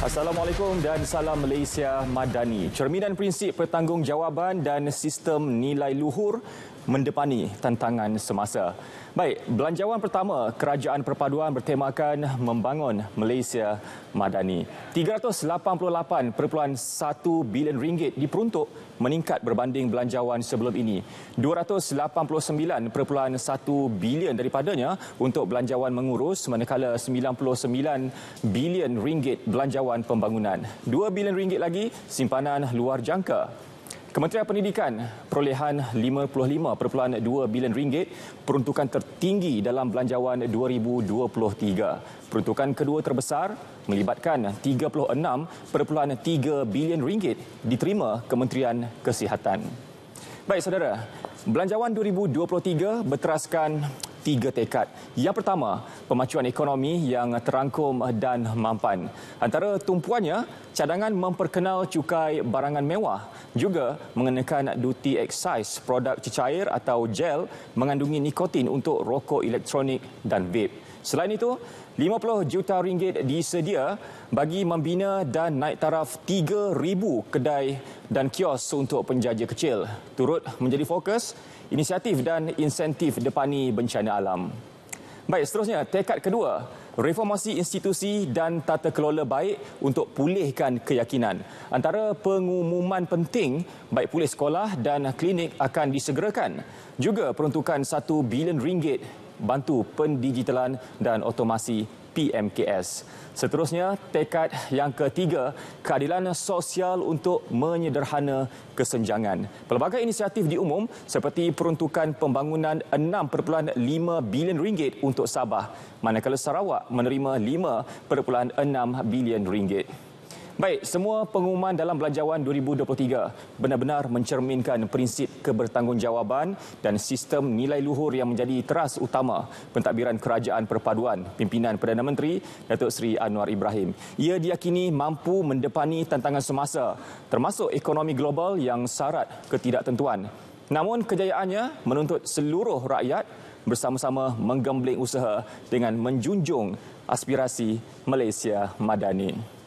Assalamualaikum dan salam Malaysia Madani. Cerminan prinsip pertanggungjawaban dan sistem nilai luhur mendepani tantangan semasa. Baik, belanjawan pertama kerajaan perpaduan bertemakan membangun Malaysia Madani. 388.1 bilion ringgit diperuntuk meningkat berbanding belanjawan sebelum ini. 289.1 bilion daripadanya untuk belanjawan mengurus manakala 99 bilion ringgit belanjawan pembangunan. 2 bilion ringgit lagi simpanan luar jangka Kementerian Pendidikan perolehan 55.2 bilion ringgit peruntukan tertinggi dalam belanjawan 2023. Peruntukan kedua terbesar melibatkan 36.3 bilion ringgit diterima Kementerian Kesihatan. Baik saudara, belanjawan 2023 berteraskan tiga tekad. Yang pertama, pemacuan ekonomi yang terangkum dan mampan. Antara tumpuannya, cadangan memperkenal cukai barangan mewah juga mengenakan duty excise produk cecair atau gel mengandungi nikotin untuk rokok elektronik dan vape. Selain itu, 50 juta ringgit disedia bagi membina dan naik taraf 3,000 kedai dan kios untuk penjaja kecil. Turut menjadi fokus inisiatif dan insentif depani bencana mendalam. Baik, seterusnya tekad kedua, reformasi institusi dan tata kelola baik untuk pulihkan keyakinan. Antara pengumuman penting, baik pulih sekolah dan klinik akan disegerakan. Juga peruntukan 1 bilion ringgit bantu pendigitalan dan otomasi PMKS. Seterusnya, tekad yang ketiga, keadilan sosial untuk menyederhana kesenjangan. Pelbagai inisiatif diumum seperti peruntukan pembangunan 6.5 bilion ringgit untuk Sabah, manakala Sarawak menerima 5.6 bilion ringgit. Baik, semua pengumuman dalam belanjawan 2023 benar-benar mencerminkan prinsip kebertanggungjawaban dan sistem nilai luhur yang menjadi teras utama pentadbiran kerajaan perpaduan pimpinan Perdana Menteri Datuk Seri Anwar Ibrahim. Ia diyakini mampu mendepani tantangan semasa termasuk ekonomi global yang syarat ketidaktentuan. Namun kejayaannya menuntut seluruh rakyat bersama-sama menggembleng usaha dengan menjunjung aspirasi Malaysia Madani.